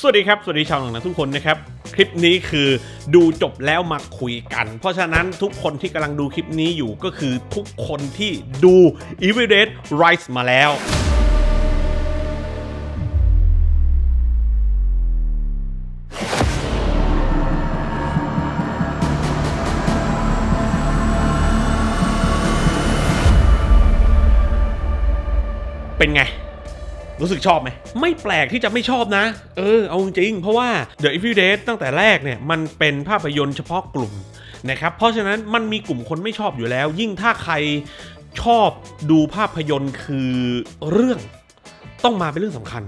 สวัสดีครับ สวัสดีชาวหนังนะทุกคนนะครับ คลิปนี้คือดูจบแล้วมาคุยกัน เพราะฉะนั้นทุกคนที่กำลังดูคลิปนี้อยู่ก็คือทุกคนที่ดู Evil Dead Rise มาแล้ว เป็นไงรู้สึกชอบไหมไม่แปลกที่จะไม่ชอบนะ เออเอาจริงเพราะว่า The Evil Dead ตั้งแต่แรกเนี่ย มันเป็นภาพยนตร์เฉพาะกลุ่ม นะครับ เพราะฉะนั้นมันมีกลุ่มคนไม่ชอบอยู่แล้ว ยิ่งถ้าใครชอบดูภาพยนตร์คือเรื่องต้องมาเป็นเรื่องสำคัญ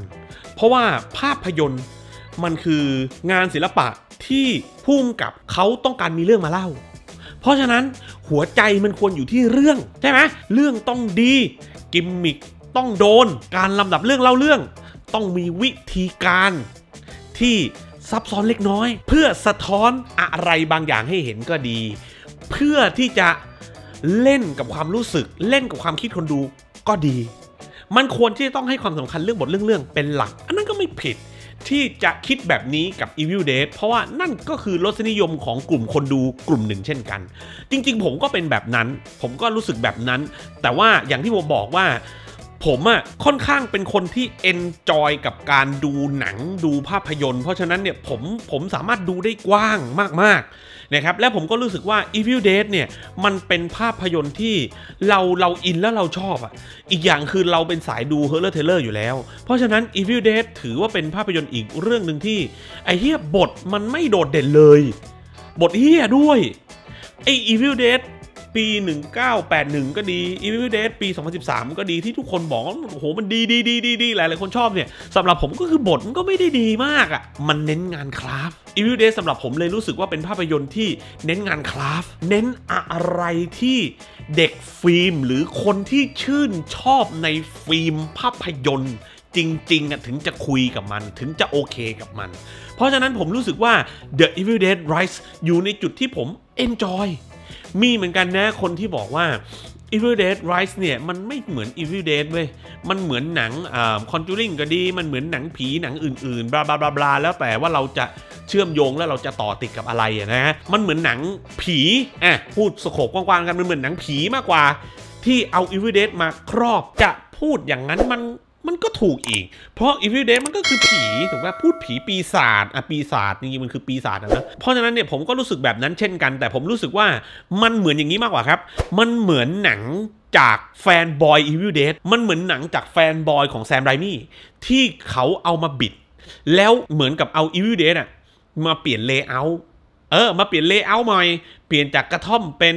เพราะว่าภาพยนตร์มันคืองานศิลปะที่พุ่มกับเขาต้องการมีเรื่องมาเล่า เพราะฉะนั้นหัวใจมันควรอยู่ที่เรื่องใช่ไหมเรื่องต้องดีกิมมิคต้องโดนการลำดับเรื่องเล่าเรื่องต้องมีวิธีการที่ซับซ้อนเล็กน้อย เพื่อสะท้อนอะไรบางอย่างให้เห็นก็ดี เพื่อที่จะเล่นกับความรู้สึกเล่นกับความคิดคนดูก็ดี มันควรที่จะต้องให้ความสำคัญเรื่องบทเรื่องเรื่องเป็นหลัก อันนั้นก็ไม่ผิดที่จะคิดแบบนี้กับ Evil Dead เพราะว่านั่นก็คือรสนิยมของกลุ่มคนดูกลุ่มหนึ่งเช่นกัน จริง ๆ ผมก็เป็นแบบนั้น ผมก็รู้สึกแบบนั้น แต่ว่าอย่างที่ผมบอกว่าผมอะ่ะค่อนข้างเป็นคนที่เอนจอยกับการดูหนังดูภาพยนตร์ เพราะฉะนั้นเนี่ยผมผมสามารถดูได้กว้างมากๆนะครับและผมก็รู้สึกว่า Evil Dead เนี่ยมันเป็นภาพยนตร์ที่เราเราอินแล้วเราชอบอะ่ะอีกอย่างคือเราเป็นสายดูเฮอร์เรอร์เทเลอร์อยู่แล้ว เพราะฉะนั้น Evil Dead ถือว่าเป็นภาพยนตร์อีกเรื่องหนึ่งที่ ไอ้เฮียบทมันไม่โดดเด่นเลย บทเฮียด้วย ไอ Evil Dead ปี 1981 ก็ดี Evil Dead ปี 2013 ก็ดีที่ทุกคนบอกว่าโอ้โหมันดีดีดีดีดีหลายหลายคนชอบเนี่ยสำหรับผมก็คือบทมันก็ไม่ได้ดีมากอะ่ะมันเน้นงานคราฟ Evil Dead สำหรับผมเลยรู้สึกว่าเป็นภาพยนตร์ที่เน้นงานคราฟ เน้นอะไรที่เด็กฟิล์มหรือคนที่ชื่นชอบในฟิล์มภาพยนตร์ จริงๆ่ะถึงจะคุยกับมันถึงจะโอเคกับมัน เพราะฉะนั้นผมรู้สึกว่า The Evil Dead Rise อยู่ในจุดที่ผม enjoy มีเหมือนกันนะคนที่บอกว่า Evil Dead Rise เนี่ยมันไม่เหมือน Evil Dead เว้ยมันเหมือนหนังอ่า Conjuring ก็ดี มันเหมือนหนังผีหนังอื่นๆ บลาบลาบลาแล้ว แต่ว่าเราจะเชื่อมโยงแล้วเราจะต่อติดกับอะไรนะฮะมันเหมือนหนังผีอ่ะพูดสโคบกว้างๆกัน มันเหมือนหนังผีมากกว่า ที่เอา Evil Dead มาครอบจะพูดอย่างนั้นมันมันก็ถูกอีก เพราะ Evil Dead มันก็คือผีถูกไหมพูดผีปีศาจอ่ะปีศาจจริงๆมันคือปีศาจนะ เพราะฉะนั้นเนี่ยผมก็รู้สึกแบบนั้นเช่นกัน แต่ผมรู้สึกว่ามันเหมือนอย่างนี้มากกว่าครับ มันเหมือนหนังจากแฟนบอย Evil Dead มันเหมือนหนังจากแฟนบอยของแซมไรมี่ที่เขาเอามาบิด แล้วเหมือนกับเอา Evil Dead อะมาเปลี่ยนเลเยอร์เออมาเปลี่ยนเลเยอร์ใหม่เปลี่ยนจากกระท่อมเป็น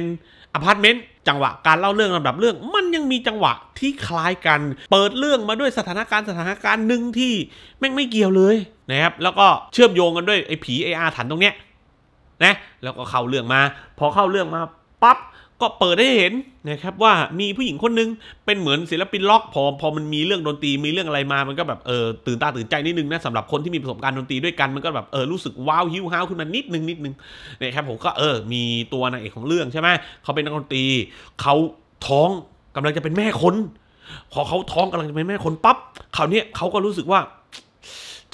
อพาร์ตเมนต์จังหวะการเล่าเรื่องลำดับเรื่องมันยังมีจังหวะที่คล้ายกัน เปิดเรื่องมาด้วยสถานการณ์สถานการณ์หนึ่งที่แม่งไม่เกี่ยวเลยนะครับแล้วก็เชื่อมโยงกันด้วยไอ้ผีไออาถันตรงเนี้ยนะแล้วก็เข้าเรื่องมา พอเข้าเรื่องมาปั๊บก็เปิดให้เห็นนะครับว่ามีผู้หญิงคนนึง เป็นเหมือนศิลปินล็อก พอพอมันมีเรื่องดนตรีมีเรื่องอะไรมามันก็แบบเออตื่นตาตื่นใจนิดนึงนะสำหรับคนที่มีประสบการณ์ดนตรีด้วยกันมันก็แบบเออรู้สึกว้าวฮิวฮาวขึ้นมานิดนึงนิดนึงนะครับผมก็เออมีตัวนางเอกของเรื่องใช่ไหมเขาเป็นนักดนตรีเขาท้องกำลังจะเป็นแม่คนพอเขาท้องกำลังจะเป็นแม่คนปั๊บคราวนี้เขาก็รู้สึกว่า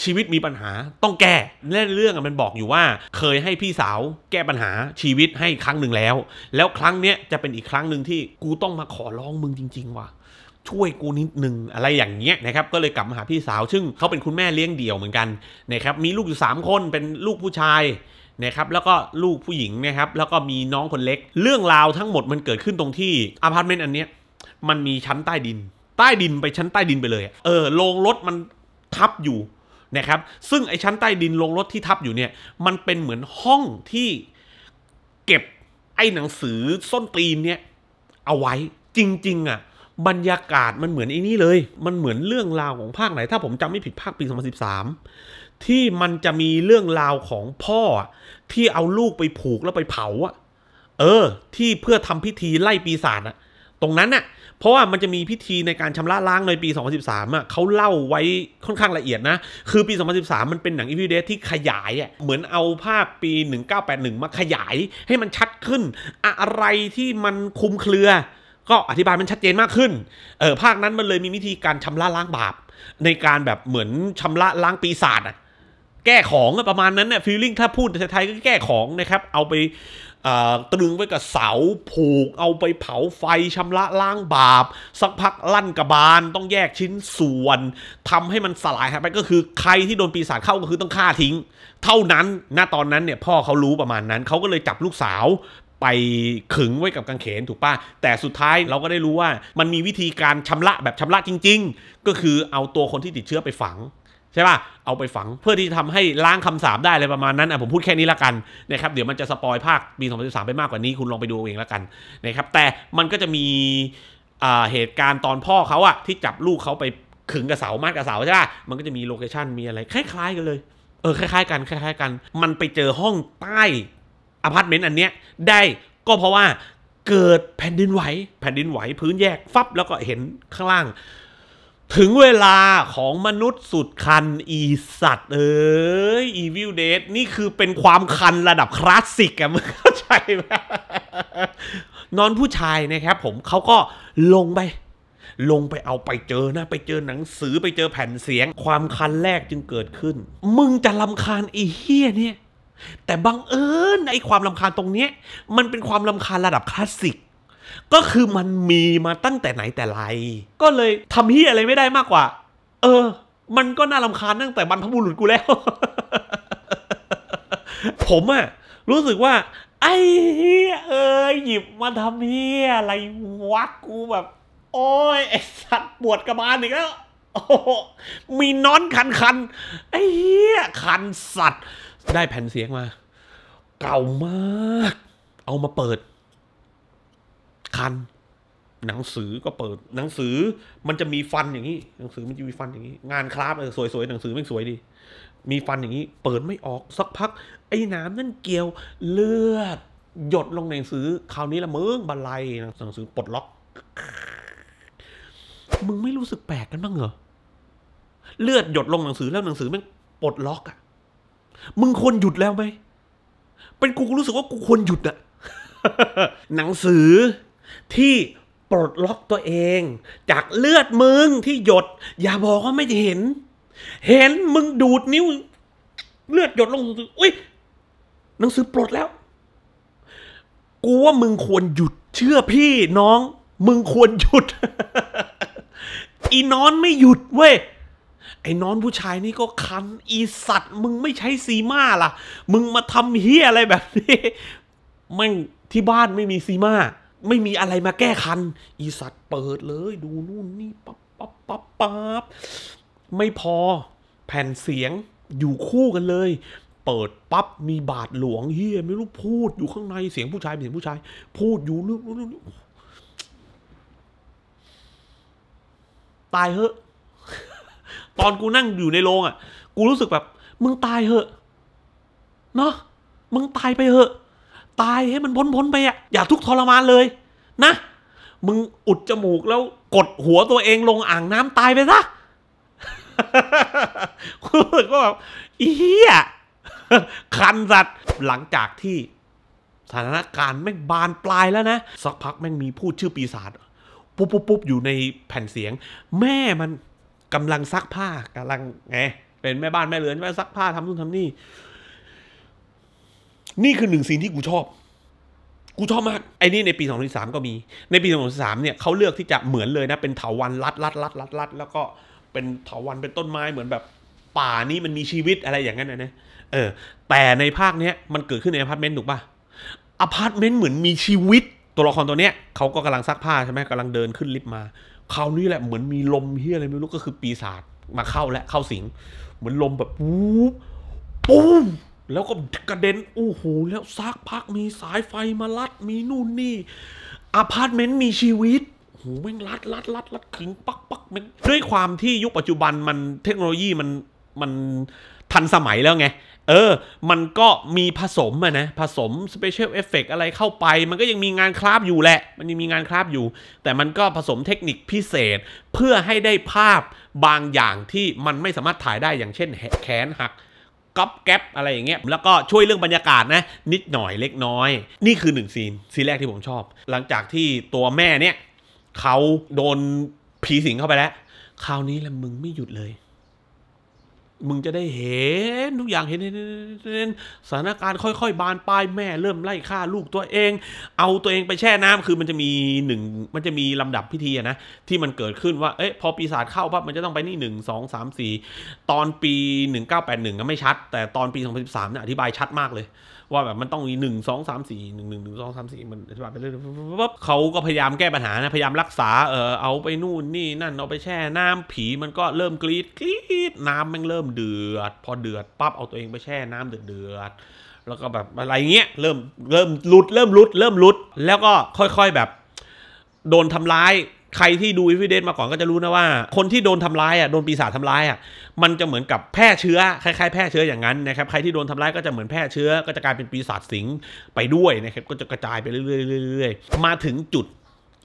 ชีวิตมีปัญหาต้องแก้เ่เรื่องมันบอกอยู่ว่า เคยให้พี่สาว แก้ปัญหาชีวิตให้ครั้งหนึ่งแล้ว แล้วครั้งเนี้ยจะเป็นอีกครั้งหนึ่งที่กูต้องมาขอร้องมึงจริง ๆ ว่ะช่วยกูนิดนึงอะไรอย่างเงี้ยนะครับก็เลยกลับมาหาพี่สาว ซึ่งเขาเป็นคุณแม่เลี้ยงเดี่ยวเหมือนกันนะครับมีลูกอยู่3คนเป็นลูกผู้ชายนะครับแล้วก็ลูกผู้หญิงนะครับ แล้วก็มีน้องคนเล็ก เรื่องราวทั้งหมดมันเกิดขึ้นตรงที่อพาร์ตเมนต์อันเนี้ยมันมีชั้นใต้ดิน ใต้ดินไปชั้นใต้ดินไปเลย เออโรงรถมันทับอยู่นะครับซึ่งไอ้ชั้นใต้ดินลงรถที่ทับอยู่เนี่ย มันเป็นเหมือนห้องที่เก็บไอ้หนังสือส้นตีนเนี่ย เอาไว้จริงๆอะ่ะ บรรยากาศมันเหมือนไอ้นี่เลย มันเหมือนเรื่องราวของภาคไหน ถ้าผมจำไม่ผิดภาคปี2013 ที่มันจะมีเรื่องราวของพ่อที่เอาลูกไปผูกแล้วไปเผาอะเออ ที่เพื่อทำพิธีไล่ปีศาจอะตรงนั้นอะเพราะว่ามันจะมีพิธีในการชำระล้างในปี 2013อ่ะเขาเล่าไว้ค่อนข้างละเอียดนะ คือปี 2013 มันเป็นหนังอีพิเดที่ขยายอ่ะเหมือนเอาภาพปี 1981 มาขยายให้มันชัดขึ้น อะไรที่มันคุมเครือ ก็อธิบายมันชัดเจนมากขึ้น เออภาคนั้นมันเลยมีวิธีการชำระล้างบาปในการแบบเหมือนชำระล้างปีศาจอ่ะแก้ของประมาณนั้นเนี่ยฟีลลิ่งถ้าพูดไทยก็แก้ของนะครับเอาไปตรึงไว้กับเสา ผูก เอาไปเผาไฟชำระล้างบาปสักพักลั่นกระบาล ต้องแยกชิ้นส่วนทำให้มันสลายหายไป ก็คือใครที่โดนปีศาจเข้าก็คือต้องฆ่าทิ้ง เท่านั้นณตอนนั้นเนี่ยพ่อเขารู้ประมาณนั้นเขาก็เลยจับลูกสาวไปขึงไว้กับกางเขนถูกป่ะแต่สุดท้ายเราก็ได้รู้ว่า มันมีวิธีการชำระแบบชำระจริงๆ ก็คือเอาตัวคนที่ติดเชื้อไปฝังใช่ป่ะ เอาไปฝังเพื่อที่จะทำให้ล้างคำสาบได้อะไรประมาณนั้นอ่ะผมพูดแค่นี้ละกันนะครับเดี๋ยวมันจะสปอยภาคปี2013ไปมากกว่านี้ คุณลองไปดูเองละกันนะครับแต่มันก็จะมีเหตุการณ์ตอนพ่อเขาอะที่จับลูกเขาไปขึงกับเสามัดกับเสาใช่ป่ะมันก็จะมีโลเคชั่นมีอะไรคล้ายๆกันเลย เออคล้ายๆกันคล้ายๆกัน มันไปเจอห้องใต้อพาร์ตเมนต์อันเนี้ยได้ก็เพราะว่าเกิดแผ่นดินไหวแผ่นดินไหวพื้นแยกฟับแล้วก็เห็นข้างล่างถึงเวลาของมนุษย์สุดคันอีสัตว์เอ้ยอีวิวเดทนี่คือเป็นความคันระดับคลาสสิกอะมึงเข้าใจไหมนอนผู้ชายนะครับ ผมเขาก็ลงไป ลงไปเอาไปเจอนะ ไปเจอหนังสือไปเจอแผ่นเสียง ความคันแรกจึงเกิดขึ้น มึงจะลำคาญไอ้เฮียเนี่ย แต่บังเอิญไอ้ความลำคาญตรงเนี้ย มันเป็นความลำคาญระดับคลาสสิกก็คือมันมีมาตั้งแต่ไหนแต่ไร ก็เลยทำที่อะไรไม่ได้มากกว่า เออ มันก็น่าลำคาญตั้งแต่บรรพบุรุษกูแล้ว ผมอะรู้สึกว่า ไอ้เฮียเอยหยิบมาทำเฮียอะไรวะกูแบบ โอ้ยไอสัตว์ปวดกระบาลอีกแล้วมีน้อนคันคันไอ้เหี้ยคันสัตว์ ได้แผ่นเสียงมาเก่ามาก เอามาเปิดคัน หนังสือก็เปิด หนังสือมันจะมีฟันอย่างนี้ หนังสือมันจะมีฟันอย่างนี้ งานคราฟสวยๆหนังสือไม่สวยดี มีฟันอย่างนี้เปิดไม่ออกสักพัก ไอ้น้ำนั่นเกล่ยวเลือด หยดลง ในหนังสือคราวนี้ละเมืองบันไลหนังสือปลดล็อกมึงไม่รู้สึกแปลกกันบ้างเหรอเลือดหยดลงหนังสือแล้วหนังสือมันปลดล็อกอะมึงควรหยุดแล้วไหมเป็นกูกูรู้สึกว่ากูควรหยุดอะหนังสือที่ ปลดล็อกตัวเอง จากเลือดมึงที่หยด อย่าบอกว่าไม่เห็น เห็นมึงดูดนิ้ว เลือดหยดลงอุ้ยหนังสือปลด แล้วกูว่ามึงควรหยุดเชื่อพี่น้อง มึงควรหยุดอีนอนไม่หยุด เว้ยไอ้นอนผู้ชายนี่ก็คัน อีสัตว์มึงไม่ใช้ซีมาล่ะ มึงมาทำเฮียอะไรแบบนี้แม่งที่บ้านไม่มีซีมาไม่มีอะไรมาแก้คัน อีสัตว์เปิดเลย ดูนู่นนี่ปั๊บปั๊บปั๊บปั๊บไม่พอ แผ่นเสียงอยู่คู่กันเลย เปิดปั๊บมีบาทหลวงเฮียไม่รู้พูดอยู่ข้างในเสียงผู้ชายเสียงผู้ชาย พูดอยู่เรื่องตายเหอะตอนกูนั่งอยู่ในโรงอ่ะกูรู้สึกแบบมึงตายเหอะเนาะมึงตายไปเหอะ ตายให้มันพ้นพ้นไปอ่ะอย่าทุกทรมานเลยนะ มึงอุดจมูกแล้วกดหัวตัวเองลงอ่างน้ำตายไปซะคุณก็แบบเฮียคันสัตว์หลังจากที่สถานการณ์แม่งบานปลายแล้วนะ สักพักแม่งมีพูดชื่อปีศาจปุ๊บปุ๊บปุ๊บอยู่ในแผ่นเสียง แม่มันกำลังซักผ้ากำลังไง เป็นแม่บ้านแม่เรือนใช่ไหมซักผ้าทำนู่นทำนี่ นี่คือหนึ่งสิ่งที่กูชอบกูชอบมากไอ้นี่ในปี2013ก็มี ในปี2013เนี่ยเขาเลือกที่จะเหมือนเลยนะ เป็น เถาวันรัดรัดรัดรัดรัดแล้วก็เป็นเถาวันเป็นต้นไม้เหมือนแบบป่านี้มันมีชีวิตอะไรอย่างนั้นนะเออแต่ในภาคเนี้ยมันเกิดขึ้นในอพาร์ตเมนต์ถูกป่ะอพาร์ตเมนต์เหมือนมีชีวิต ตัวละครตัวเนี้ยเขาก็กำลังซักผ้าใช่ไหมกำลังเดินขึ้นลิฟต์มาคราวนี้แหละเหมือนมีลมเฮียอะไรไม่รู้ก็คือปีศาจมาเข้าและเข้าสิงเหมือนลมแบบุูบปุ๊บแล้วก็กระเด็น โอ้โห แล้วซากพักมีสายไฟมาลัด มีนู่นนี่ อพาร์ตเมนต์ มีชีวิตโหแม่งลัดลัดลัดลัด ขึงปักปักมันด้วยความที่ยุคปัจจุบันมันเทคโนโลยีมันมันทันสมัยแล้วไง เออ มันก็มีผสมอะนะ ผสมสเปเชียลเอฟเฟกอะไรเข้าไป มันก็ยังมีงานคราบอยู่แหละ มันยังมีงานคราบอยู่ แต่มันก็ผสมเทคนิคพิเศษ เพื่อให้ได้ภาพบางอย่างที่มันไม่สามารถถ่ายได้อย่างเช่นแขนหัก๊อปแก๊ปอะไรอย่างเงี้ยแล้วก็ช่วยเรื่องบรรยากาศนะ นิดหน่อยเล็กน้อย นี่คือหนึ่งซีนซีนแรกที่ผมชอบ หลังจากที่ตัวแม่เนี่ยเขาโดนผีสิงเข้าไปแล้ว คราวนี้แหละมึงไม่หยุดเลยมึงจะได้เห็น ทุกอย่างเห็นสถานการณ์ค่อยๆ บานปลายแม่เริ่มไล่ฆ่าลูกตัวเอง เอาตัวเองไปแช่น้ำคือมันจะมีหนึ่งมันจะมีลำดับพิธีนะ ที่มันเกิดขึ้นว่าเอ๊ะพอปีศาจเข้าปั๊บมันจะต้องไปนี่หนึ่งสองสามสี่ตอนปีหนึ่งเก้าแปดหนึ่งก็ไม่ชัด แต่ตอนปีสองพันสิบสามเนี่ยอธิบายชัดมากเลยว่าแบบมันต้องมีหนึ่งสองสามสี่หนึ่งหนึ่งหนึ่งสองสามสี่มันจะไปเรื่อยๆเขาก็พยายามแก้ปัญหานะพยายามรักษาเออเอาไปนู่นนี่นั่นเอาไปแช่น้ำผีมันก็เริ่มกรีดกรีดน้ำมันเริ่มเดือด พอเดือดปั๊บเอาตัวเองไปแช่น้ำเดือดเดือดแล้วก็แบบอะไรเงี้ยเริ่มเริ่มลุดเริ่มลุดเริ่มลุด แล้วก็ค่อยๆแบบ โดนทำร้ายใครที่ดูอีฟิเดนมาก่อนก็จะรู้นะว่าคนที่โดนทำร้ายอ่ะโดนปีศาจทาร้ายอ่ะมันจะเหมือนกับแพร่เชื้อคล้ายๆแพร่เชื้ออย่างนั้นนะครับใครที่โดนทำร้ายก็จะเหมือนแพร่เชื้อก็จะกลายเป็นปีศาจสิงไปด้วยนะครับก็จะกระจายไปเรื่อยๆมาถึงจุด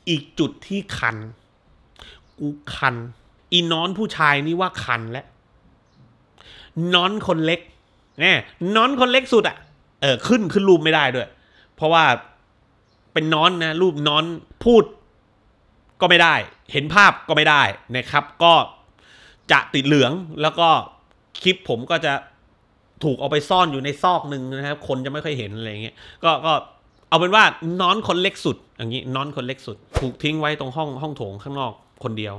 อีกจุดที่คันกูคัน อีน้อนผู้ชายนี่ว่าคันแล้วน้อนคนเล็กเนี่ยน้อนคนเล็กสุดอ่ะเออขึ้นขึ้นรูปไม่ได้ด้วย เพราะว่าเป็นน้อนนะรูปน้อนพูดก็ไม่ได้เห็นภาพก็ไม่ได้นะครับก็จะติดเหลืองแล้วก็คลิปผมก็จะถูกเอาไปซ่อนอยู่ในซอกหนึ่งนะครับ คนจะไม่ค่อยเห็นอะไรเงี้ยก็ก็เอาเป็นว่านอนคนเล็กสุด อย่างนี้นอนคนเล็กสุด ถูกทิ้งไว้ตรงห้องห้องโถงข้างนอกคนเดียว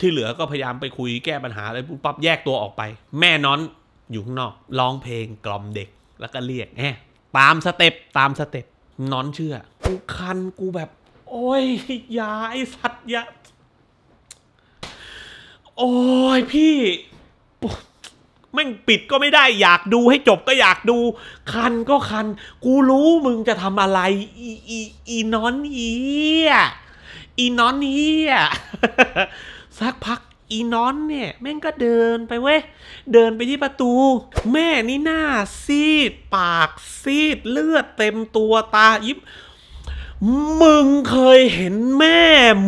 ที่เหลือก็พยายามไปคุยแก้ปัญหาอะไรปุ๊บปั๊บแยกตัวออกไป แม่นอนอยู่ข้างนอกร้องเพลงกล่อมเด็กแล้วก็เรียกแหมตามสเต็ปตามสเต็ปนอนเชื่อกูคันกูแบบโอ้ยยาไอสัตว์ยาโอ้ยพี่ แม่งปิดก็ไม่ได้อยากดูให้จบก็อยากดู คันก็คัน กูรู้มึงจะทำอะไรอีอีอีนอนเฮียอีนอนเฮียสักพักอีนอนเนี่ย แม่งก็เดินไปเว้ย เดินไปที่ประตู แม่นี่หน้าซีด ปากซีด เลือดเต็มตัวตายิบมึงเคยเห็นแม่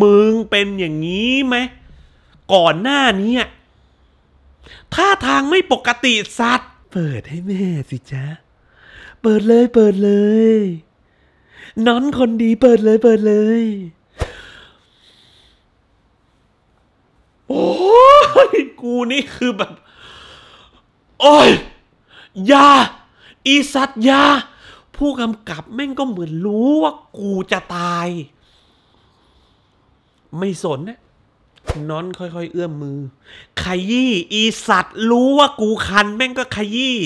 มึงเป็นอย่างนี้ไหม ก่อนหน้านี้ท่าทางไม่ปกติสัตว์ เปิดให้แม่สิจ๊ะ เปิดเลยเปิดเลยนอนคนดีเปิดเลยเปิดเลย โอ้ยกูนี่คือแบบโอ้ยยาอีสัตยาผู้กำกับแม่งก็เหมือนรู้ว่ากูจะตาย ไม่สนนะนอนค่อยๆเอื้อมมือขยี้อีสัตว์รู้ว่ากูคันแม่งก็ขยี้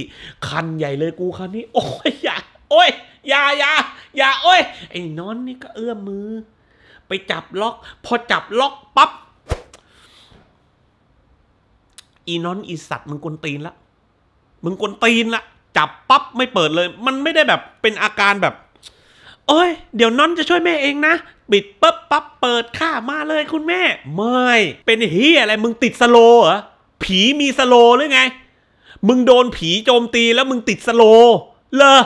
คันใหญ่เลยกูคันนี้โอ้ยอย่าโอ้ยอย่าอย่าอย่าโอ้ย ไอ้นอนนี่ก็เอื้อมมือ ไปจับล็อก พอจับล็อกปั๊บอีนอนอีสัตว์มึงกวนตีนละมึงกวนตีนละจับปั๊บไม่เปิดเลย มันไม่ได้แบบเป็นอาการแบบโอ้ย เดี๋ยวน้อนจะช่วยแม่เองนะ ปิดปั๊บปั๊บเปิดข้ามาเลยคุณแม่ ไม่ เป็นเฮียอะไร มึงติดสโลเหรอ ผีมีสโลหรือไง มึงโดนผีโจมตีแล้วมึงติดสโล เลอ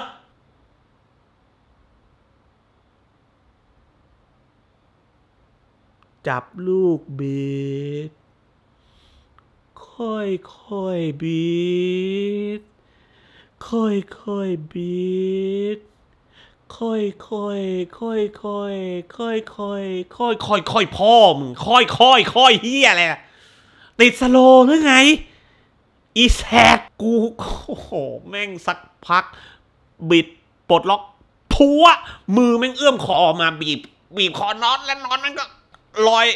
จับลูกบิด ค่อยค่อยบิดค่อยค่อยบิดค่อยค่อยค่อยค่อยค่อยค่อยค่อยค่อยค่อยพ่อมึงค่อยค่อยค่อยเฮียอะไรติดสโลหรือไงอีแซกกูโอ้โหแม่งสักพัก บิดปลดล็อกพัว มือแม่งเอื้อมคอมาบีบ บีบคอนอนแล้วนอตมันก็ลอย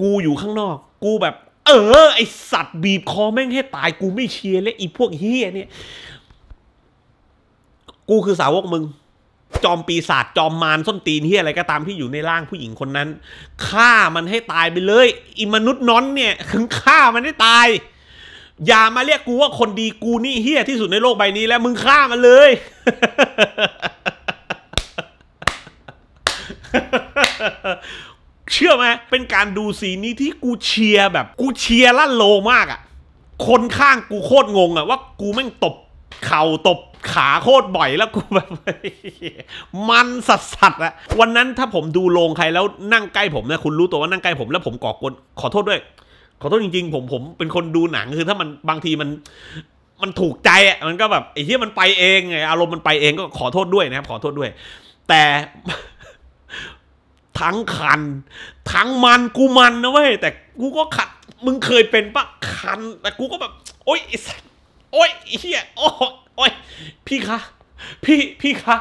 กูอยู่ข้างนอก กูแบบเออ ไอสัตว์บีบคอ แม่งให้ตายกู ไม่ เชียร์และอีพวกเฮียเนี่ย กูคือสาวกมึง จอม ปีศาจจอม มารส้นตีนเฮียอะไรก็ตามที่อยู่ในร่างผู้หญิงคนนั้นฆ่ามันให้ตายไปเลยอีมนุษย์น้อนเนี่ย ถึงฆ่ามันให้ตาย อย่า มาเรียก กูว่าคนดีกูนี่เฮียที่สุดในโลกใบนี้ แล้วมึงฆ่ามันเลยเชื่อไหมเป็นการดูซีนนี้ที่กูเชียร์แบบกูเชียร์ลั่นโลมากอะ่ะคนข้างกูโคตรงงอะ่ะว่ากูแม่งตบเข่าตบขาโคตรบ่อยแล้วกูแบบมันสัสสัสอะวันนั้นถ้าผมดูโรงใครแล้วนั่งใกล้ผมนะคุณรู้ตัวว่านั่งใกล้ผมแล้ว ผมก่อกวนขอโทษด้วย ขอโทษจริง ๆ ผมผมเป็นคนดูหนังคือถ้ามันบางทีมัน มันถูกใจอ่ะมันก็แบบไอ้ที่มันไปเองไงอารมณ์มันไปเองก็ขอโทษด้วยนะครับขอโทษด้วย แต่ทั้งคันทั้งมันกูมันนะเว้ยแต่กูก็ขัดมึงเคยเป็นปะคัน แต่กูก็แบบโอ๊ยโอ๊ยเฮียโอ้โอ้ยพี่คะพี่พี่คะ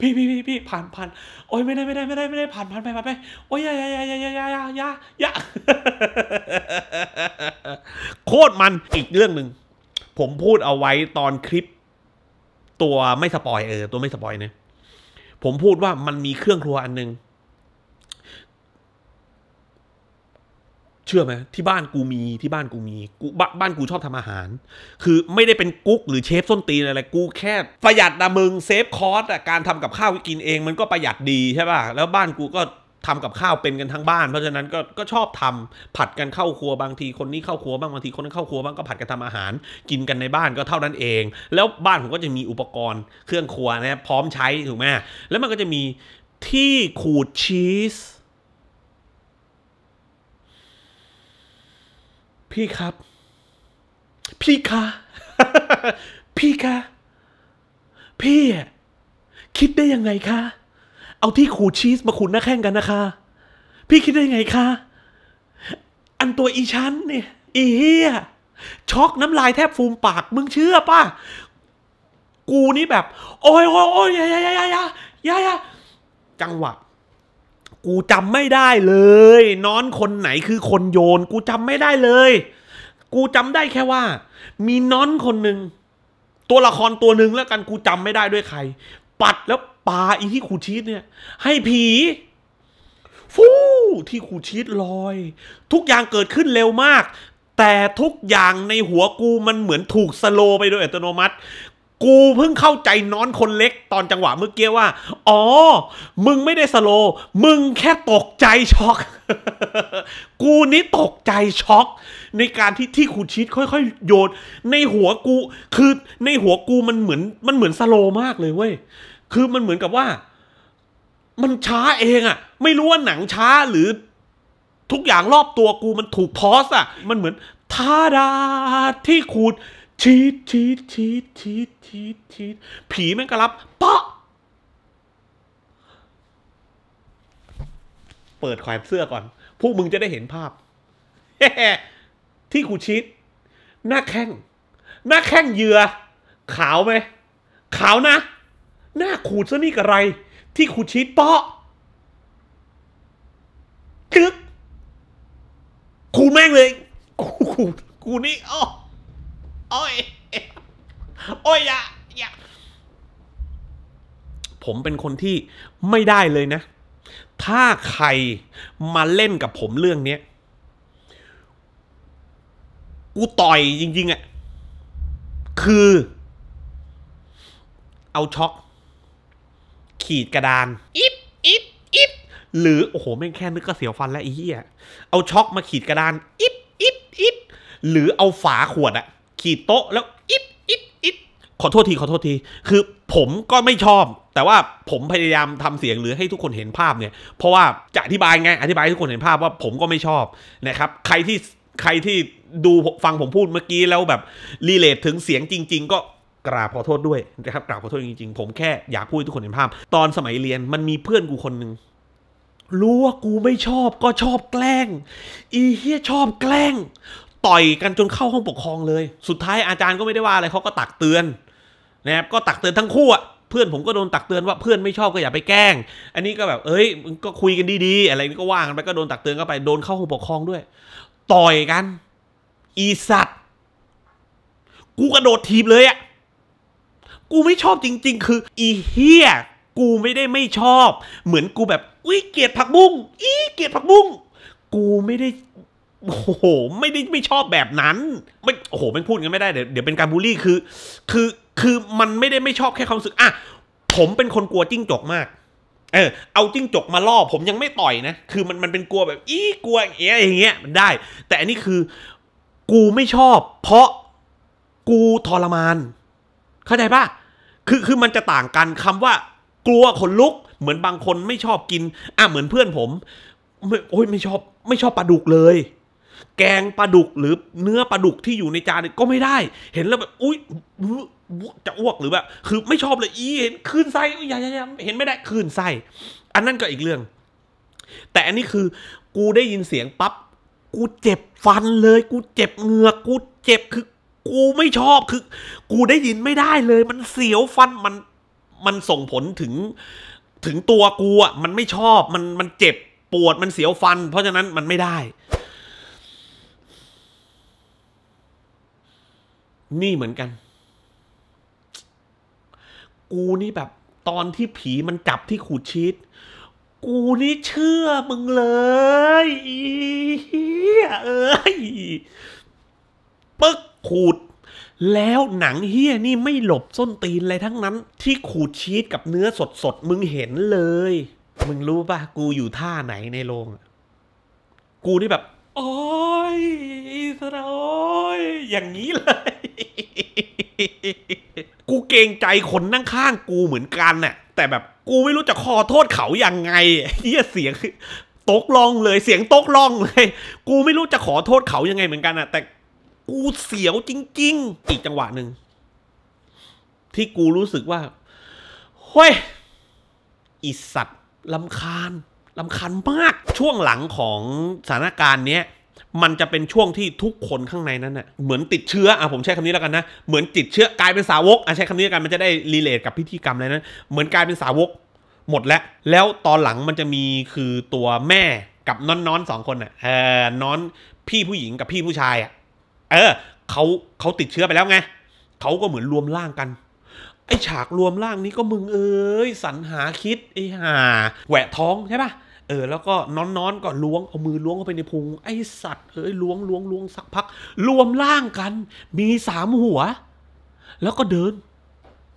พี่พี่พี่พี่ผ่านผ่านโอ้ยไม่ได้ไม่ได้ไม่ได้ไม่ได้ผ่านผ่านไปผ่านไปโอ้ยยายายายายายายายาโคตรมันอีกเรื่องหนึ่งผมพูดเอาไว้ตอนคลิป ตัวไม่สปอยเออตัวไม่สปอยเนี่ยผมพูดว่ามันมีเครื่องครัวอันหนึ่งเชื่อไหมที่บ้านกูมีที่บ้านกูมีกูบบ้านกูชอบทำอาหาร คือไม่ได้เป็นกุ๊กหรือเชฟส้นตีนอะไรกูแค่ประหยัดนะมึงเซฟคอสอะการทำกับข้าวกินเองมันก็ประหยัดดีใช่ป่ะแล้วบ้านกูก็ทำกับข้าวเป็นกันทั้งบ้าน เพราะฉะนั้นก็ก็ชอบทำผัดกันเข้าครัวบางทีคนนี้เข้าครัวบ้างบางทีคนนั้นเข้าครัวบ้างก็ผัดกันทำอาหาร กินกันในบ้านก็เท่านั้นเอง แล้วบ้านผมก็จะมีอุปกรณ์เครื่องครัวนะพร้อมใช้ถูกไหมแล้วมันก็จะมีที่ขูดชีสพี่ครับ พี่คะ พี่คะ พี่ คิดได้ยังไงคะ เอาที่ขูดชีสมาขูดหน้าแข้งกันนะคะ พี่คิดได้ยังไงคะ อันตัวอีชั้น เนี่ยอีเฮียช็อกน้ำลายแทบฟูมปากมึงเชื่อป่ะ กูนี่แบบโอ้ยโอ้ยโอ้ยยายายายายาจังหวะกูจำไม่ได้เลยนอนคนไหนคือคนโยน กูจำไม่ได้เลย กูจำได้แค่ว่า มีนอนคนหนึ่งตัวละครตัวหนึ่งแล้วกันกูจำไม่ได้ด้วยใคร ปัดแล้วปาอีที่ขูชีตเนี่ย ให้ผี ฟูที่ขูชีตลอย ทุกอย่างเกิดขึ้นเร็วมาก แต่ทุกอย่างในหัวกูมันเหมือนถูกสโลไปโดยอัตโนมัติกูเพิ่งเข้าใจน้อนคนเล็กตอนจังหวะเมื่อกี้ว่าอ๋อ มึงไม่ได้สโล มึงแค่ตกใจช็อก กูนี่ตกใจช็อก ในการที่ที่ขูดชีตค่อยๆโยนในหัวกู คือในหัวกูมันเหมือน มันเหมือนสโลมากเลยเว้ยคือมันเหมือนกับว่า มันช้าเองอะไม่รู้ว่าหนังช้าหรือ ทุกอย่างรอบตัวกูมันถูกพอสอะมันเหมือนทาดาที่ขูดชีดชีดชีดชีดชีดชีดผีแม่งก็รับปะเปิดแขวนเสื้อก่อนพวกมึงจะได้เห็นภาพ ที่กูชีดหน้าแข้งหน้าแข้งเยือ ขาวไหมขาวนะหน้าขูดซะนี่กับไร ที่ขูดชีดเปาะจึ๊กขูดแม่งเลย กูขูดกูนี่อ๋อโอ้ย โอ้ยอย่าอย่าผมเป็นคนที่ไม่ได้เลยนะ ถ้าใครมาเล่นกับผมเรื่องนี้กูต่อยจริง ๆอะ่ะคือ เอาช็อกขีดกระดาน อิบอิบอิบหรือ โอ้โหแม่งแค่นึกก็เสียวฟันแล้วอีเหี้ยเอาช็อกมาขีดกระดาน อิบอิบอิบหรือเอาฝาขวดอะขีดโต๊ะ แล้วอิบอิบอิบขอโทษทีขอโทษทีคือ ผมก็ไม่ชอบ แต่ว่าผมพยายามทำเสียงหรือให้ทุกคนเห็นภาพเนี่ย เพราะว่าจะอธิบายไงอธิบายให้ทุกคนเห็นภาพว่าผมก็ไม่ชอบนะครับ ใครที่ใครที่ดูฟังผมพูดเมื่อกี้แล้วแบบรีเลทถึงเสียงจริง ๆ ก็กราบขอโทษด้วยนะครับกราบขอโทษจริงๆ ผมแค่อยากพูดให้ทุกคนเห็นภาพ ตอนสมัยเรียนมันมีเพื่อนกูคนหนึ่งรู้ว่ากูไม่ชอบ ก็ชอบแกล้งอีเฮียชอบแกล้งต่อยกันจนเข้าห้องปกครองเลยสุดท้ายอาจารย์ก็ไม่ได้ว่าอะไร เขาก็ตักเตือนนะครับ ก็ตักเตือนทั้งคู่อะเพื่อนผมก็โดนตักเตือนว่าเพื่อนไม่ชอบก็อย่าไปแกล้ง อันนี้ก็แบบ เอ้ยมึงก็คุยกันดีๆ อะไรนี่ก็ว่ากันไปก็โดนตักเตือนก็ไป โดนเข้าห้องปกครองด้วย ต่อยกัน อีสัตว์ กูกระโดดทีบเลยอ่ะ กูไม่ชอบจริงๆ คืออีเฮียกูไม่ได้ไม่ชอบ เหมือนกูแบบ อุ้ยเกลียดผักบุ้งอีเกลียดผักบุ้งกูไม่ได้โอ้โห ไม่ได้ไม่ชอบแบบนั้น ไม่โอ้โหม่นพูดกันไม่ได้เดี๋ยวเดี๋ยวเป็นการบูลลี่คือ คือคือมันไม่ได้ไม่ชอบแค่ความรู้สึก อ่ะ ผมเป็นคนกลัวจิ้งจกมาก เออเอาจิ้งจกมาล่อผมยังไม่ต่อยนะคือมันมันเป็นกลัวแบบอี้กลัวเอะอย่างเงี้ยมันได้ แต่อันนี้คือ กูไม่ชอบเพราะกูทรมาน เข้าใจปะคือคือมันจะต่างกันคำว่า กลัวขนลุกเหมือนบางคนไม่ชอบกิน อ่ะเหมือนเพื่อนผม ไม่โอ้ยไม่ชอบ ไม่ชอบปลาดุกเลยแกงปลาดุกหรือเนื้อปลาดุกที่อยู่ในจานก็ไม่ได้ เห็นแล้วแบบอุ้ยจะอ้วกหรือแบบคือไม่ชอบเลยอีเห็นคืนไส้อย่าอย่าเห็นไม่ได้คืนไส้อันนั้นก็อีกเรื่อง แต่อันนี้คือ กูได้ยินเสียงปั๊บกูเจ็บฟันเลย กูเจ็บเหงือกกูเจ็บคือ กูไม่ชอบคือ กูได้ยินไม่ได้เลย มันเสียวฟันมันมันส่งผลถึง ถึงตัวกูอ่ะมันไม่ชอบมันมันเจ็บปวดมันเสียวฟัน เพราะฉะนั้นมันไม่ได้นี่เหมือนกัน กูนี่แบบ ตอนที่ผีมันจับที่ขูดชีตกูนี่เชื่อมึงเลยีเอ้ยปึ๊กขูด แล้วหนังเฮียนี่ไม่หลบส้นตีนอะไรทั้งนั้น ที่ขูดชีสกับเนื้อสดๆ มึงเห็นเลยมึงรู้ป่ะกูอยู่ท่าไหนในโรงกูนี่แบบโอ้ยอิสระโอ้ยอย่างนี้เลย กูเกรงใจคนนั่งข้าง กูเหมือนกันน่ะแต่แบบกูไม่รู้จะขอโทษเขายังไงเฮียเสียงตกลองเลย เสียงตกลองเลย กูไม่รู้จะขอโทษเขายังไงเหมือนกันน่ะ แต่กูเสียวจริงๆ อีกจังหวะหนึ่ง ที่กูรู้สึกว่าเฮ้ย อิสัตว์ลำคาญลำคัญมากช่วงหลังของสถานการณ์เนี้ย มันจะเป็นช่วงที่ทุกคนข้างในนั้นเน่ะเหมือนติดเชื้ออ่ะผมใช้คำนี้แล้วกันนะเหมือนติดเชื้อกลายเป็นสาวกอ่ะใช้คำนี้แล้วกันมันจะได้รีเลทกับพิธีกรรมอะไรนั้นเหมือนกลายเป็นสาวก หมดแล้วแล้วตอนหลังมันจะมีคือตัวแม่กับน้อนน้อนสองคนอ่ะเออน้อนพี่ผู้หญิงกับพี่ผู้ชายอ่ะเออเขาเขาติดเชื้อไปแล้วไงเขาก็เหมือนรวมร่างกันไอฉากรวมร่างนี้ก็มึงเอ้ยสรรหาคิดไอห่า แหวะท้องใช่ปะเออ แล้วก็นอนๆ ก็ล้วงเอามือล้วงเข้าไปในพุงไอสัตว์ เอ้ยล้วงล้วงล้วงสักพัก รวมร่างกัน มีสามหัว แล้วก็เดิน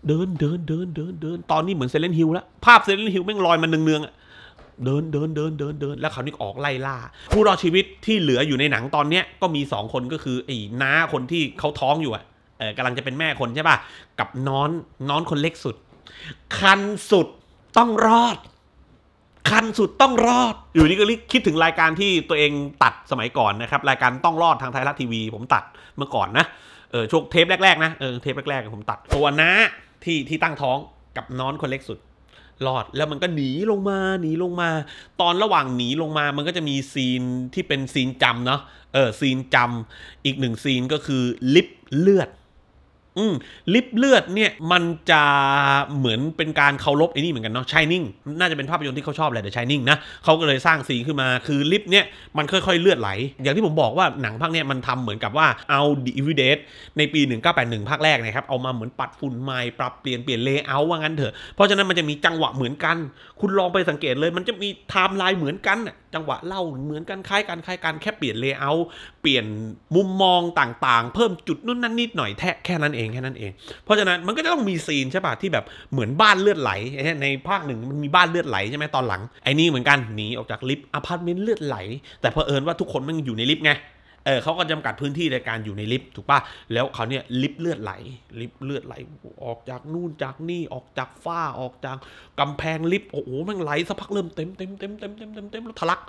เดินเดินเดินเดินเดินตอนนี้เหมือนเซเลนฮิลแล้ว ภาพเซเลนฮิลแม่งลอยมาเนืองเนือะเดินเดินเดินเดินเดินแล้วเขานี่ออกไล่ล่า ผู้รอดชีวิตที่เหลืออยู่ในหนังตอนเนี้ยก็มีสองคนก็คือไอ้น้าคนที่เขาท้องอยู่อะเออกำลังจะเป็นแม่คนใช่ป่ะกับน้อนน้อนคนเล็กสุด คันสุดต้องรอดคัญสุดต้องรอด อยู่นี่ก็คิดถึงรายการที่ตัวเองตัดสมัยก่อนนะครับ รายการต้องรอดทางไทยรัฐทีวี ผมตัด เมื่อก่อนนะเออช่วงเทปแรกๆนะเออเทปแรกๆผมตัด ตัวนะที่ที่ตั้งท้องกับน้อนคนเล็กสุดรอดแล้วมันก็หนีลงมาหนีลงมา ตอนระหว่างหนีลงมามันก็จะมีซีนที่เป็นซีนจำเนาะเออซีนจำอีกหนึ่งซีนก็คือลิปเลือดลิปเลือดเนี่ยมันจะเหมือนเป็นการเคารพไอ้นี่เหมือนกันเนาะชายนิ่ง น่าจะเป็นภาพยนตร์ที่เขาชอบแหละเด่ชายนิ่งนะเขาก็เลยสร้างซีนขึ้นมา คือลิปเนี่ยมันค่อยๆเลือดไหล อย่างที่ผมบอกว่าหนังภาคเนี่ยมันทำเหมือนกับว่าเอาดีวิเดตในปี 1981ภาคแรกนะครับเอามาเหมือนปัดฝุ่นใหม่ ปรับเปลี่ยน เปลี่ยนเลเยอร์ว่างั้นเถอะ เพราะฉะนั้นมันจะมีจังหวะเหมือนกัน คุณลองไปสังเกตเลยมันจะมีไทม์ไลน์เหมือนกันจังหวะเล่าเหมือนกันคล้ายกันคล้ายกันแค่เปลี่ยนเลเยอร์เปลี่ยนมุมมองต่างๆ เพิ่มจุดนู่นนั่นนิดหน่อยแทะแค่นั้นเองแค่นั้นเอง เพราะฉะนั้นมันก็จะต้องมีซีนใช่ป่ะที่แบบเหมือนบ้านเลือดไหล ในภาคหนึ่งมันมีบ้านเลือดไหลใช่ไหมตอนหลังไอ้นี่เหมือนกันหนีออกจากลิฟต์อพาร์ตเมนต์เลือดไหล แต่เพอเอิญว่าทุกคนมันอยู่ในลิฟต์ไงเออเขาก็จำกัดพื้นที่ในการอยู่ในลิฟต์ถูกป่ะแล้วเขาเนี่ยลิฟต์เลือดไหล ลิฟต์เลือดไหลออกจากนู่นจากนี่ออกจากฝ้าออกจากกำแพงลิฟต์โอ้โหมันไหลสักพักเริ่มเต็มเต็มเต็มเต็มเต็มเต็มเต็มแล้วทะลัก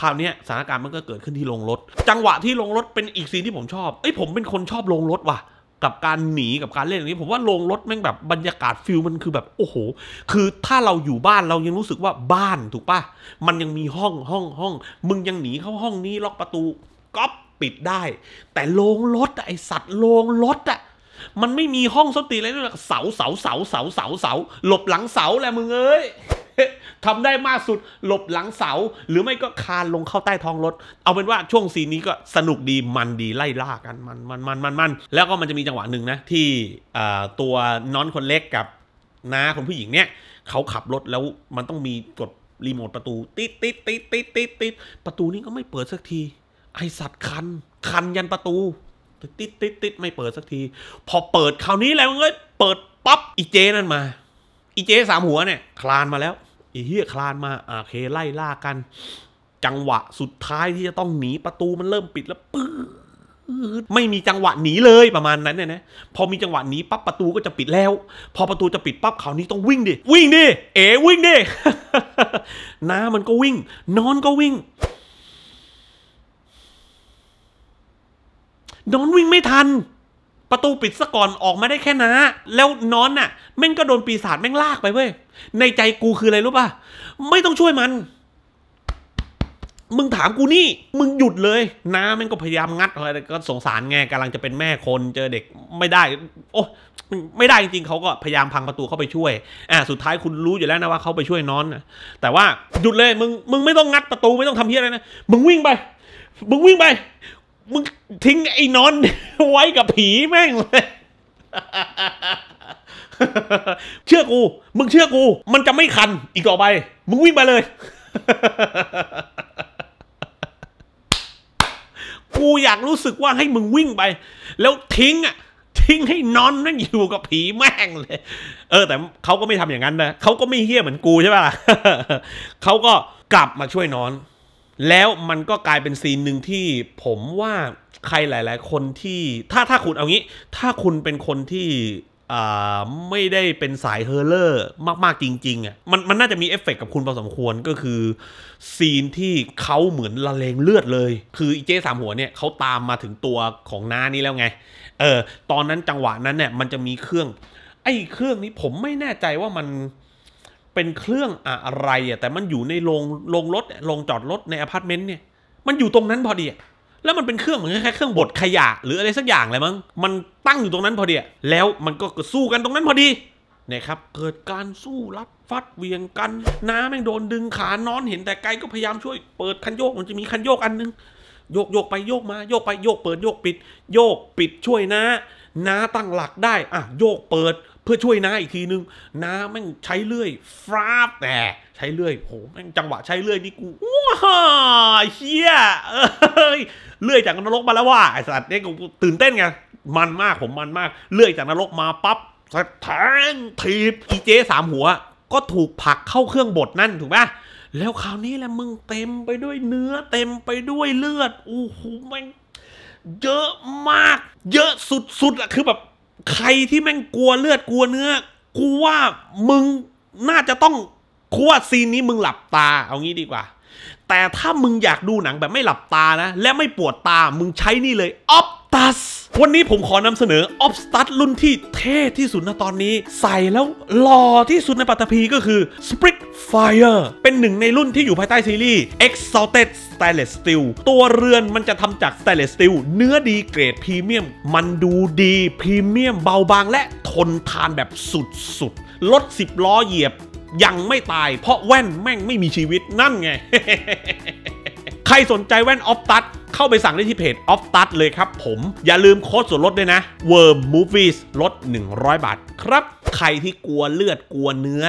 คราวนี้สถานการณ์มันก็เกิดขึ้นที่โรงรถ จังหวะที่โรงรถเป็นอีกซีนที่ผมชอบเอ้ยผมเป็นคนชอบโรงรถว่ะ กับการหนีกับการเล่นอย่างนี้ ผมว่าโรงรถแม่งแบบบรรยากาศฟิลมันคือแบบ โอ้โห คือถ้าเราอยู่บ้านเรายังรู้สึกว่าบ้านถูกปะมันยังมีห้องห้องห้องมึงยังหนีเข้าห้องนี้ล็อกประตูก๊อปปิดได้ แต่โรงรถไอสัตว์โรงรถอะมันไม่มีห้องสตีเลยรด้วยเสาเสาเสาเสาเสาเสาหลบหลังเสาแหละมึงเอ้ยทำได้มากสุดหลบหลังเสา หรือไม่ก็คานลงเข้าใต้ท้องรถ เอาเป็นว่าช่วงซีนนี้ก็สนุกดีมันดีไล่ล่ากันมันมันมันมันมันแล้วก็มันจะมีจังหวะหนึ่งนะ ที่ตัวน้อนคนเล็กกับน้าคนผู้หญิงเนี่ย เขาขับรถแล้วมันต้องมีกดรีโมทประตู ติดติดติดติดติดติดประตูนี้ก็ไม่เปิดสักที ไอสัตว์คัน คันยันประตูติดติดติดไม่เปิดสักที พอเปิดคราวนี้แล้วเอ้ยเปิดปั๊บอีเจนั่นมาอีเจสามหัวเนี่ยคลานมาแล้วอีเฮียคลานมา่าเคไล่ล่ากัน จังหวะสุดท้ายที่จะต้องหนีประตูมันเริ่มปิดแล้วปื๊ดไม่มีจังหวะหนีเลยประมาณนั้นเนี่ยนะ พอมีจังหวะหนีปั๊บประตูก็จะปิดแล้ว พอประตูจะปิดปั๊บเขานี้ต้องวิ่งดิ วิ่งดิ เอ๋วิ่งดิ น้ามันก็วิ่ง นอนก็วิ่ง นอนวิ่งไม่ทันประตูปิดซะก่อนออกมาได้แค่นะ แล้วนอนน่ะแม่งก็โดนปีศาจแม่งลากไปเว้ยในใจกูคืออะไรรู้ป่ะไม่ต้องช่วยมัน มึงถามกูนี่ มึงหยุดเลยนะแม่งก็พยายามงัดอะไรก็สงสารไงกำลังจะเป็นแม่คน เจอเด็กไม่ได้ โอ้ไม่ได้จริงๆเขาก็พยายามพังประตูเข้าไปช่วยอ่าสุดท้ายคุณรู้อยู่แล้วนะว่าเขาไปช่วยนอนนะแต่ว่าหยุดเลยมึง มึงไม่ต้องงัดประตูไม่ต้องทำเฮียอะไรนะมึงวิ่งไปมึงวิ่งไปมึงทิ้งไอ้นอน ไว้กับผีแม่งเลย เชื่อกู มึงเชื่อกู มันจะไม่คัน อีกต่อไป มึงวิ่งไปเลย กูอยากรู้สึกว่าให้มึงวิ่งไป แล้วทิ้งอ่ะทิ้งให้นอนนั่งอยู่กับผีแม่งเลย เออ แต่เขาก็ไม่ทำอย่างนั้นนะเขาก็ไม่เฮี้ยเหมือนกูใช่ป่ะเขาก็กลับมาช่วยนอนแล้วมันก็กลายเป็นซีนหนึ่งที่ผมว่าใครหลาย ๆ คนที่ถ้าถ้าคุณเอางี้ ถ้าคุณเป็นคนที่ไม่ได้เป็นสายเฮอร์เลอร์ มาก ๆ จริงๆ อ่ะ มันมันน่าจะมีเอฟเฟกกับคุณพอสมควรก็คือซีนที่เขาเหมือน ละเลงเลือดเลย คืออีเจสามหัวเนี่ยเขาตามมาถึงตัวของน้านี้แล้วไง เออ ตอนนั้นจังหวะนั้นเนี่ยมันจะมีเครื่อง ไอ้เครื่องนี้ผมไม่แน่ใจว่ามันเป็นเครื่องอะไรอ่ะแต่มันอยู่ในโรงโรงรถโรงจอดรถในอพาร์ตเมนต์เนี่ยมันอยู่ตรงนั้นพอดี แล้วมันเป็นเครื่องเหมือนแค่เครื่องบดขยะหรืออะไรสักอย่างเลยมั้งมันตั้งอยู่ตรงนั้นพอดี แล้วมันก็สู้กันตรงนั้นพอดีนะครับ เกิดการสู้รัดฟัดเวียงกัน น้าแม่งโดนดึงขานอนเห็นแต่ไกลก็พยายามช่วยเปิดคันโยกมันจะมีคันโยกอันนึงโยกโยกไปโยกมาโยกไปโยกเปิดโยกปิด โยกปิดช่วยนะน้าตั้งหลักได้อ่ะโยกเปิดเพื่อช่วยน้าอีกทีนึง น้าแม่งใช้เลื่อยฟราบแต่ใช้เลื่อยโหแม่งจังหวะใช้เลื่อยนี่กูว้าเชี่ยเลื่อยจากนรกมาแล้วว่าไอสัตว์เนี่ยกูตื่นเต้นไงมันมากผมมันมาก เลื่อยจากนรกมาปั๊บสทานทีบอีเจสามหัว ก็ถูกผักเข้าเครื่องบดนั่นถูกไหมแล้วคราวนี้แหละมึงเต็มไปด้วยเนื้อเต็มไปด้วยเลือดโอ้โหแม่งเยอะมาก เยอะสุดๆอะคือแบบใครที่แม่งกลัวเลือดกลัวเนื้อกูว่ามึงน่าจะต้องกัวซีนนี้มึงหลับตา เอางี้ดีกว่า แต่ถ้ามึงอยากดูหนังแบบไม่หลับตานะ และไม่ปวดตามึงใช้นี่เลยออปตัสวันนี้ผมขอนำเสนอออฟสตัดรุ่นที่เท่ที่สุดนะตอนนี้ ใส่แล้วหล่อที่สุดในปัตตภีก็คือ Sprit Fire เป็นหนึ่งในรุ่นที่อยู่ภายใต้ซีรีส์ Exalted Stainless Steel ตัวเรือนมันจะทำจาก Stainless Steel เนื้อดีเกรดพรีเมียม มันดูดีพรีเมียมเบาบางและทนทานแบบสุดๆรถ10ล้อเหยียบ ยังไม่ตายเพราะแว่นแม่งไม่มีชีวิตนั่นไง ใครสนใจแว่นออฟตัดเข้าไปสั่งได้ที่เพจ o f f t u t เลยครับผม อย่าลืมโค้ดส่วนลดด้วยนะ Worm Movies ลด100 บาท ครับใครที่กลัวเลือดกลัวเนื้อ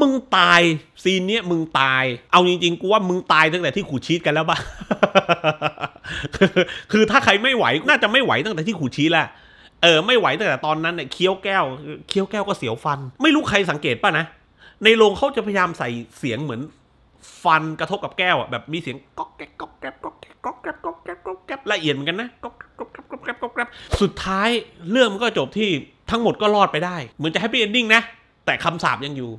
มึงตาย ซีนเนี้ยมึงตายเอาจริง ๆ กูว่ามึงตายตั้งแต่ที่ขู่ชีตกันแล้วปะคือถ้าใครไม่ไหวน่าจะไม่ไหวตั้งแต่ที่ขู่ชีตแหละเออ ไม่ไหวตั้งแต่ตอนนั้นเนี่ยเคี้ยวแก้ว เคี้ยวแก้วก็เสียวฟัน ไม่รู้ใครสังเกตป่ะนะในโรงเขาจะพยายามใส่เสียงเหมือนฟันกระทบกับแก้วอ่ะแบบมีเสียงก๊อกแก๊กก๊อกแก๊กก๊อกแก๊กก๊อกแก๊กก๊อกแก๊กก๊อกแก๊กละเอียดเหมือนกันนะก๊อกก๊อกก๊อกก๊อกแก๊กก๊อกแก๊กสุดท้ายเรื่องมันก็จบที่ทั้งหมดก็รอดไปได้ เหมือนจะแฮปปี้เอนดิ้งนะ แต่คำสาปยังอยู่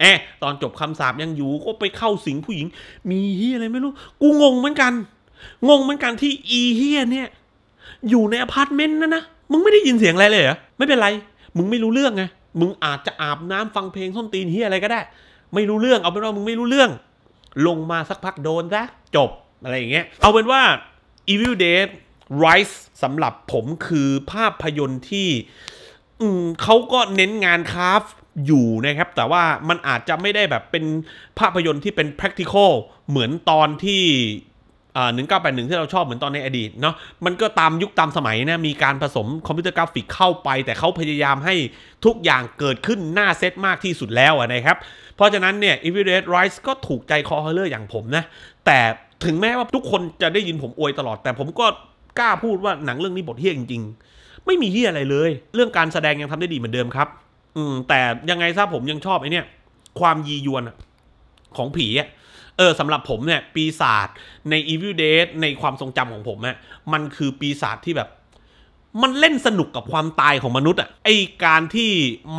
แอะตอนจบคำสาปยังอยู่ก็ไปเข้าสิงผู้หญิง มีเฮียอะไรไม่รู้ กูงงเหมือนกัน งงเหมือนกันที่อีเฮียเนี่ยอยู่ในอพาร์ตเมนต์นะนะ มึงไม่ได้ยินเสียงอะไรเลยเหรอไม่เป็นไร มึงไม่รู้เรื่องไงมึงอาจจะอาบน้ำฟังเพลงส้นตีนเฮียอะไรก็ได้ ไม่รู้เรื่องเอาเป็นว่ามึงไม่รู้เรื่องลงมาสักพักโดนซะจบอะไรอย่างเงี้ยเอาเป็นว่า Evil Dead Rise สำหรับผมคือภาพยนตร์ที่เขาก็เน้นงานคราฟอยู่นะครับ แต่ว่ามันอาจจะไม่ได้แบบเป็นภาพยนตร์ที่เป็น practical เหมือนตอนที่หนึ่งเก้าแปดหนึ่งที่เราชอบเหมือนตอนในอดีตเนาะมันก็ตามยุคตามสมัยนะมีการผสมคอมพิวเตอร์กราฟิกเข้าไป แต่เขาพยายามให้ทุกอย่างเกิดขึ้นหน้าเซตมากที่สุดแล้วนะครับ เพราะฉะนั้นเนี่ย e v i d e n t Rise ก็ถูกใจคอเฮอลเลอร์อย่างผมนะ แต่ถึงแม้ว่าทุกคนจะได้ยินผมอวยตลอด แต่ผมก็กล้าพูดว่าหนังเรื่องนี้บทเฮี้ยจริง ๆ ไม่มีเฮี้ยอะไรเลย เรื่องการแสดงยังทำได้ดีเหมือนเดิมครับ อืมแต่ยังไงซะผมยังชอบไอ้นี่ความยียวนของผีอะเออสำหรับผมเนี่ยปีศาจใน Evil d a d ในความทรงจำของผม่ยมันคือปีศาจที่แบบ มันเล่นสนุกกับความตายของมนุษย์อ่ะไอการที่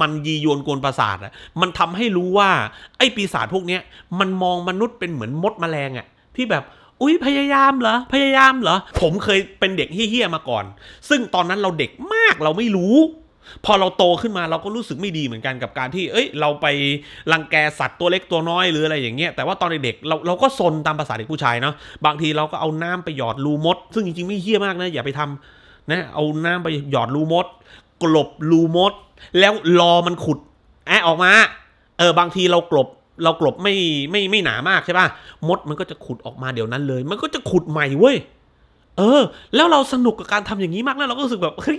มันยีโยนกวนประสาทอะมันทำให้รู้ว่าไอปีศาจพวกเนี้ยมันมองมนุษย์เป็นเหมือนมดแมลงอ่ะที่แบบ อุ้ยพยายามเหรอพยายามเหรอ ผมเคยเป็นเด็กเฮี้ยมาก่อน ซึ่งตอนนั้นเราเด็กมากเราไม่รู้พอเราโตขึ้นมาเราก็รู้สึกไม่ดีเหมือนกันกับการที่ เอ้ย เราไปรังแกสัตว์ตัวเล็กตัวน้อยหรืออะไรอย่างเงี้ย แต่ว่าตอนเด็กเราเราก็ซนตามภาษาเด็กผู้ชายเนาะ บางทีเราก็เอาน้ำไปหยอดรูมด ซึ่งจริงๆ ไม่เฮี้ยมากนะอย่าไปทำนะ เอาน้ำไปหยอดรูมด กลบรูมด แล้วรอมันขุด แอะออกมา เออ บางทีเรากลบ เรากลบไม่ไม่ไม่หนามากใช่ป่ะมดมันก็จะขุดออกมาเดี๋ยวนั้นเลย มันก็จะขุดใหม่เว้ยเออ แล้วเราสนุกกับการทำอย่างนี้มาก แล้วเราก็รู้สึกแบบเฮ้ย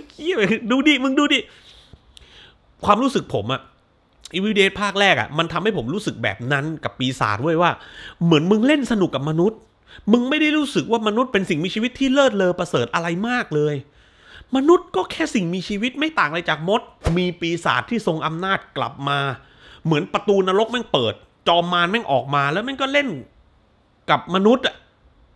ดูดิมึงดูดิความรู้สึกผมอะอีวิเดตภาคแรกอะมันทำให้ผมรู้สึกแบบนั้นกับปีศาจด้วยว่า เหมือนมึงเล่นสนุกกับมนุษย์ มึงไม่ได้รู้สึกว่ามนุษย์เป็นสิ่งมีชีวิตที่เลิศเลอประเสริฐอะไรมากเลย มนุษย์ก็แค่สิ่งมีชีวิตไม่ต่างอะไรจากมด มีปีศาจที่ทรงอำนาจกลับมา เหมือนประตูนรกแม่งเปิด จอมมารแม่งออกมา แล้วแม่งก็เล่นกับมนุษย์อะ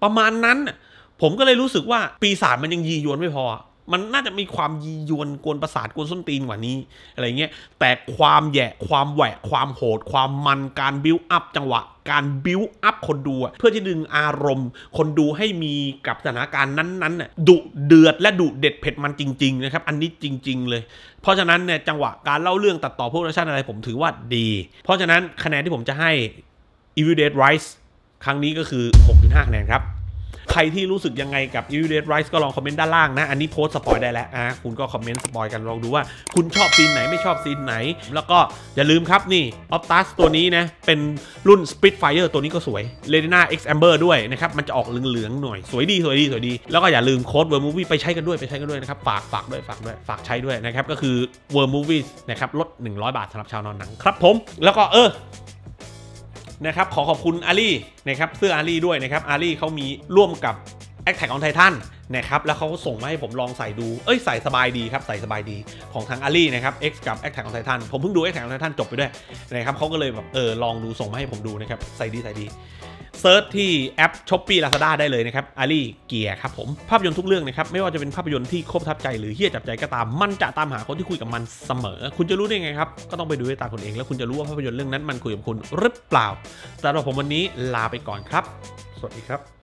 ประมาณนั้นอะผมก็เลยรู้สึกว่าปีศาจมันยังยียวนไม่พอ มันน่าจะมีความยียวนกวนประสาทกวนส้นตีนกว่านี้ อะไรเงี้ย แต่ความแย่ความแหวกความโหด ความมันการบิวอัพจังหวะการบิวอัพคนดู เพื่อที่ดึงอารมณ์ คนดูให้มีกับสถานการณ์นั้นๆน่ะดุเดือดและดุเด็ดเผ็ดมันจริงๆ นะครับ อันนี้จริงๆ เลย เพราะฉะนั้นเนี่ยจังหวะการเล่าเรื่องตัดต่อพวกเรชัอนอะไรผมถือว่าดี เพราะฉะนั้นคะแนนที่ผมจะให้ Evil Dead Rise ครั้งนี้ก็คือ6.5คะแนนครับใครที่รู้สึกยังไงกับ e v i l e n c Rise ก็ลองคอมเมนต์ด้านล่างนะ อันนี้โพสสปอยได้แล้วอ่ะคุณก็คอมเมนต์สปอยกันลองดูว่าคุณชอบซีนไหนไม่ชอบซีนไหน แล้วก็อย่าลืมครับนี่ Optus ตัวนี้นะ เป็นรุ่น Spitfire ตัวนี้ก็สวย Retina X Amber ด้วยนะครับ มันจะออกเหลืองๆหน่อย สวยดีสวยดีสวยดีแล้วก็อย่าลืมโค้ด Ver Movie ไปใช้กันด้วยไปใช้กันด้วยนะครับฝากฝากด้วยฝากด้วยฝากใช้ด้วยนะครับก็คือ Ver Movie นะครับลด 100 บาทสำหรับชาวนอนหนังครับผมแล้วก็เออนะครับขอขอบคุณอารีนะครับเสื้ออารีด้วยนะครับอารีเขามีร่วมกับแอคแท็กของไททันนะครับแล้วเขาส่งมาให้ผมลองใส่ดู เอ้ยใส่สบายดีครับใส่สบายดี ของทางอารีนะครับ X กับแอคแท็กออนไททันผมเพิ่งดูแอคแท็กออนไททันจบไปด้วยนะครับเขาก็เลยแบบเออลองดูส่งมาให้ผมดูนะครับใส่ดีใส่ดีเซิร์ชที่แอปช้อปปี้ลาซาด้าได้เลยนะครับอารีเกียร์ครับผม ภาพยนตร์ทุกเรื่องนะครับไม่ว่าจะเป็นภาพยนตร์ที่ครบทับใจ หรือเฮี้ยจับใจก็ตามมันจะตามหาคนที่คุยกับมันเสมอ คุณจะรู้ได้ไงครับก็ต้องไปดูด้วยตาคุณเองแล้วคุณจะรู้ว่าภาพยนตร์เรื่องนั้นมันคุยกับคุณหรือเปล่าแสำหรับผมวันนี้ลาไปก่อนครับ สวัสดีครับ